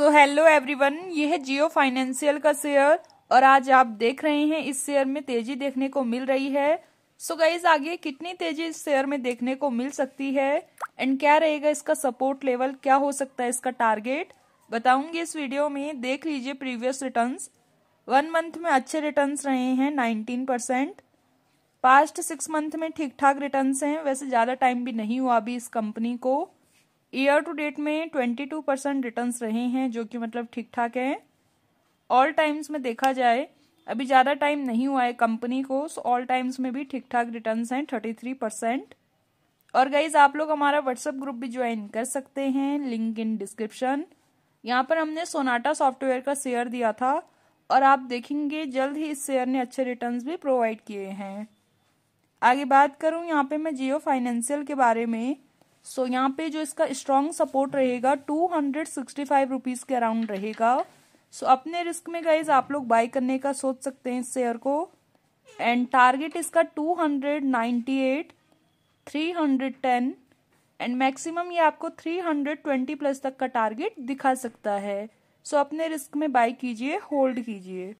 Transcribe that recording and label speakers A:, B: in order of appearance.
A: so hello everyone ये है जियो financial का शेयर और आज आप देख रहे हैं इस शेयर में तेजी देखने को मिल रही है सो so गाइज आगे कितनी तेजी इस शेयर में देखने को मिल सकती है एंड क्या रहेगा इसका सपोर्ट लेवल क्या हो सकता है इसका टारगेट बताऊंगी इस वीडियो में देख लीजिए प्रीवियस रिटर्न वन मंथ में अच्छे रिटर्न रहे हैं nineteen percent past six month में ठीक ठाक रिटर्न्स हैं वैसे ज़्यादा टाइम भी नहीं हुआ अभी इस कंपनी को ईयर टू डेट में ट्वेंटी टू परसेंट रिटर्न रहे हैं जो कि मतलब ठीक ठाक है ऑल टाइम्स में देखा जाए अभी ज़्यादा टाइम नहीं हुआ है कंपनी को सो ऑल टाइम्स में भी ठीक ठाक रिटर्न हैं थर्टी थ्री परसेंट और गाइज आप लोग हमारा व्हाट्सएप ग्रुप भी ज्वाइन कर सकते हैं लिंक इन डिस्क्रिप्शन यहाँ पर हमने सोनाटा सॉफ्टवेयर का शेयर दिया था और आप देखेंगे जल्द ही इस शेयर ने अच्छे रिटर्न भी प्रोवाइड किए हैं आगे बात करूँ यहाँ पे मैं जियो फाइनेंशियल के बारे में सो so, यहाँ पे जो इसका स्ट्रॉन्ग सपोर्ट रहेगा two hundred sixty five rupees के अराउंड रहेगा सो so, अपने रिस्क में गाइज आप लोग बाय करने का सोच सकते हैं इस शेयर को एंड टारगेट इसका two hundred ninety eight three hundred ten and maximum ये आपको थ्री हंड्रेड ट्वेंटी प्लस तक का टारगेट दिखा सकता है सो so, अपने रिस्क में बाय कीजिए होल्ड कीजिए